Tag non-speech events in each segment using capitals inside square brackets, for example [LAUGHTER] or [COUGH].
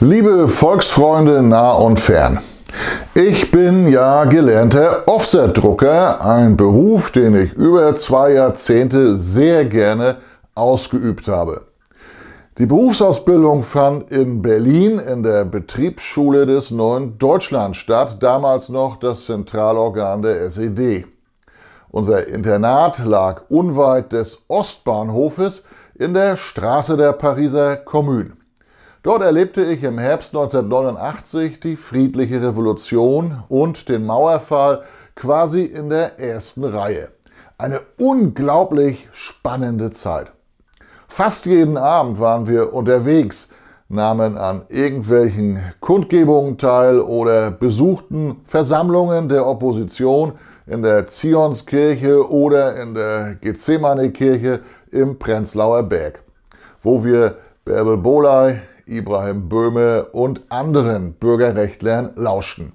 Liebe Volksfreunde nah und fern, ich bin ja gelernter Offsetdrucker, ein Beruf, den ich über zwei Jahrzehnte sehr gerne ausgeübt habe. Die Berufsausbildung fand in Berlin in der Betriebsschule des neuen Deutschland statt, damals noch das Zentralorgan der SED. Unser Internat lag unweit des Ostbahnhofes in der Straße der Pariser Kommune. Dort erlebte ich im Herbst 1989 die friedliche Revolution und den Mauerfall quasi in der ersten Reihe. Eine unglaublich spannende Zeit. Fast jeden Abend waren wir unterwegs, nahmen an irgendwelchen Kundgebungen teil oder besuchten Versammlungen der Opposition in der Zionskirche oder in der Gethsemane-Kirche im Prenzlauer Berg, wo wir Bärbel Boley, Ibrahim Böhme und anderen Bürgerrechtlern lauschten.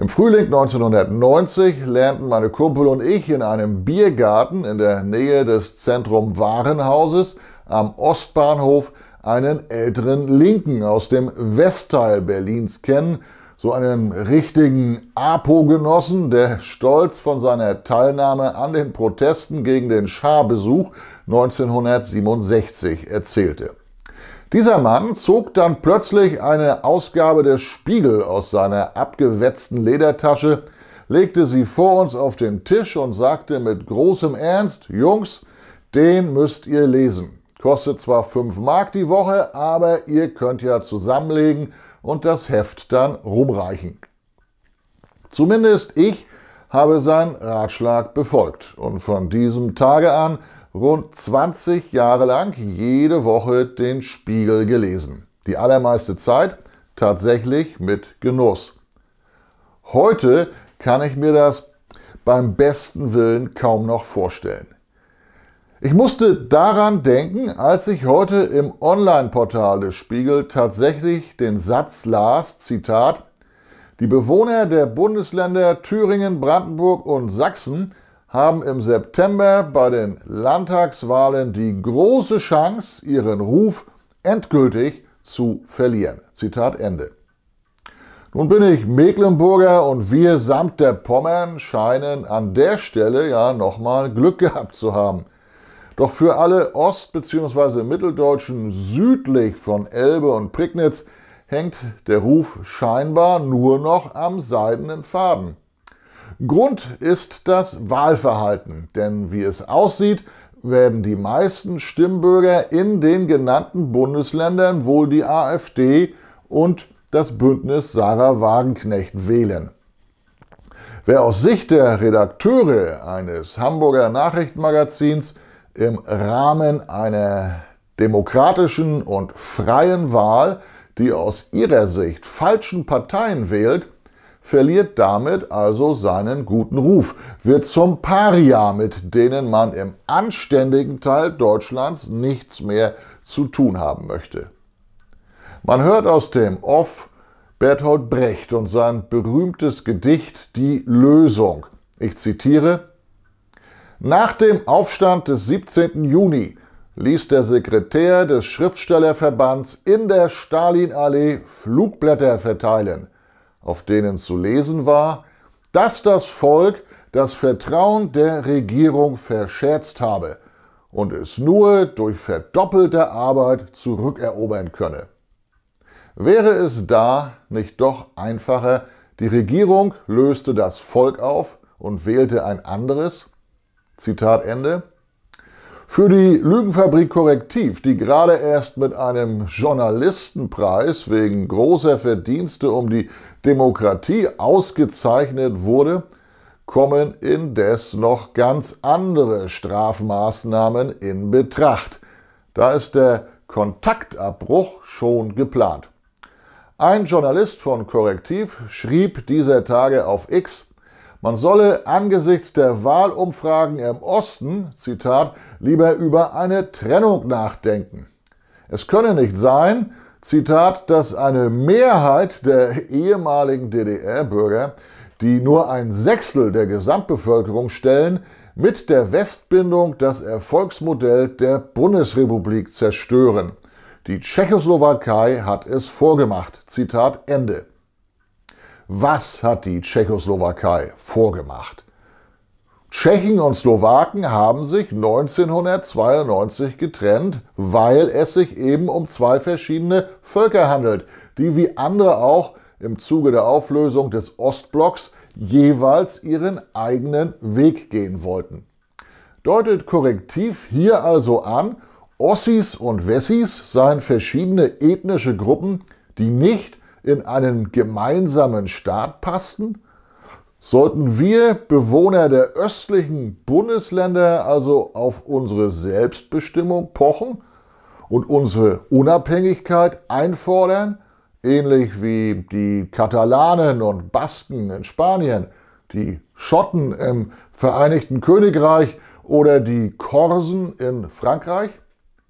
Im Frühling 1990 lernten meine Kumpel und ich in einem Biergarten in der Nähe des Zentrum Warenhauses am Ostbahnhof einen älteren Linken aus dem Westteil Berlins kennen, so einen richtigen Apo-Genossen, der stolz von seiner Teilnahme an den Protesten gegen den Scharbesuch 1967 erzählte. Dieser Mann zog dann plötzlich eine Ausgabe des Spiegel aus seiner abgewetzten Ledertasche, legte sie vor uns auf den Tisch und sagte mit großem Ernst, Jungs, den müsst ihr lesen. Kostet zwar 5 Mark die Woche, aber ihr könnt ja zusammenlegen und das Heft dann rumreichen. Zumindest ich habe seinen Ratschlag befolgt und von diesem Tage an rund 20 Jahre lang jede Woche den Spiegel gelesen. Die allermeiste Zeit tatsächlich mit Genuss. Heute kann ich mir das beim besten Willen kaum noch vorstellen. Ich musste daran denken, als ich heute im Online-Portal des Spiegel tatsächlich den Satz las, Zitat, die Bewohner der Bundesländer Thüringen, Brandenburg und Sachsen haben im September bei den Landtagswahlen die große Chance, ihren Ruf endgültig zu verlieren. Zitat Ende. Nun bin ich Mecklenburger und wir samt der Pommern scheinen an der Stelle ja nochmal Glück [LAUGHS] gehabt zu haben. Doch für alle Ost- bzw. Mitteldeutschen südlich von Elbe und Prignitz hängt der Ruf scheinbar nur noch am seidenen Faden. Grund ist das Wahlverhalten, denn wie es aussieht, werden die meisten Stimmbürger in den genannten Bundesländern wohl die AfD und das Bündnis Sarah Wagenknecht wählen. Wer aus Sicht der Redakteure eines Hamburger Nachrichtenmagazins im Rahmen einer demokratischen und freien Wahl die aus ihrer Sicht falschen Parteien wählt, verliert damit also seinen guten Ruf, wird zum Paria, mit denen man im anständigen Teil Deutschlands nichts mehr zu tun haben möchte. Man hört aus dem Off Berthold Brecht und sein berühmtes Gedicht Die Lösung. Ich zitiere, Nach dem Aufstand des 17. Juni ließ der Sekretär des Schriftstellerverbands in der Stalinallee Flugblätter verteilen – auf denen zu lesen war, dass das Volk das Vertrauen der Regierung verscherzt habe und es nur durch verdoppelte Arbeit zurückerobern könne. Wäre es da nicht doch einfacher, die Regierung löste das Volk auf und wählte ein anderes? Zitat Ende. Für die Lügenfabrik Korrektiv, die gerade erst mit einem Journalistenpreis wegen großer Verdienste um die Demokratie ausgezeichnet wurde, kommen indes noch ganz andere Strafmaßnahmen in Betracht. Da ist der Kontaktabbruch schon geplant. Ein Journalist von Korrektiv schrieb dieser Tage auf X, man solle angesichts der Wahlumfragen im Osten, Zitat, lieber über eine Trennung nachdenken. Es könne nicht sein, Zitat, dass eine Mehrheit der ehemaligen DDR-Bürger, die nur ein Sechstel der Gesamtbevölkerung stellen, mit der Westbindung das Erfolgsmodell der Bundesrepublik zerstören. Die Tschechoslowakei hat es vorgemacht. Zitat Ende. Was hat die Tschechoslowakei vorgemacht? Tschechen und Slowaken haben sich 1992 getrennt, weil es sich eben um zwei verschiedene Völker handelt, die wie andere auch im Zuge der Auflösung des Ostblocks jeweils ihren eigenen Weg gehen wollten. Deutet korrektiv hier also an, Ossis und Wessis seien verschiedene ethnische Gruppen, die nicht in einen gemeinsamen Staat passten? Sollten wir Bewohner der östlichen Bundesländer also auf unsere Selbstbestimmung pochen und unsere Unabhängigkeit einfordern, ähnlich wie die Katalanen und Basken in Spanien, die Schotten im Vereinigten Königreich oder die Korsen in Frankreich?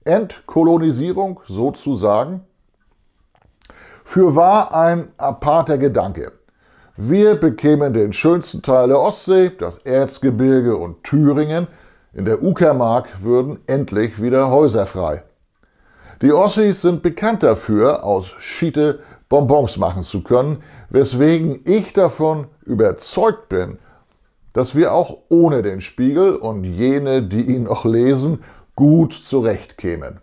Entkolonisierung sozusagen? Für Fürwahr ein aparter Gedanke. Wir bekämen den schönsten Teil der Ostsee, das Erzgebirge und Thüringen, in der Uckermark würden endlich wieder Häuser frei. Die Ossis sind bekannt dafür, aus Schiete Bonbons machen zu können, weswegen ich davon überzeugt bin, dass wir auch ohne den Spiegel und jene, die ihn noch lesen, gut zurechtkämen.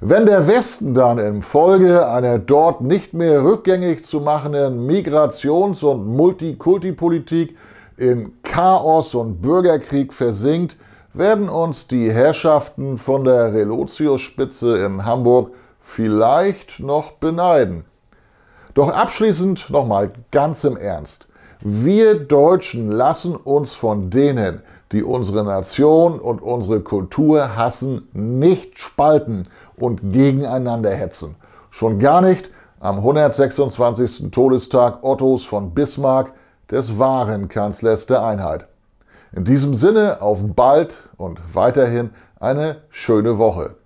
Wenn der Westen dann infolge einer dort nicht mehr rückgängig zu machenden Migrations- und Multikulti-Politik in Chaos und Bürgerkrieg versinkt, werden uns die Herrschaften von der Relotius-Spitze in Hamburg vielleicht noch beneiden. Doch abschließend nochmal ganz im Ernst. Wir Deutschen lassen uns von denen, die unsere Nation und unsere Kultur hassen, nicht spalten – und gegeneinander hetzen. Schon gar nicht am 126. Todestag Ottos von Bismarck, des wahren Kanzlers der Einheit. In diesem Sinne auf bald und weiterhin eine schöne Woche.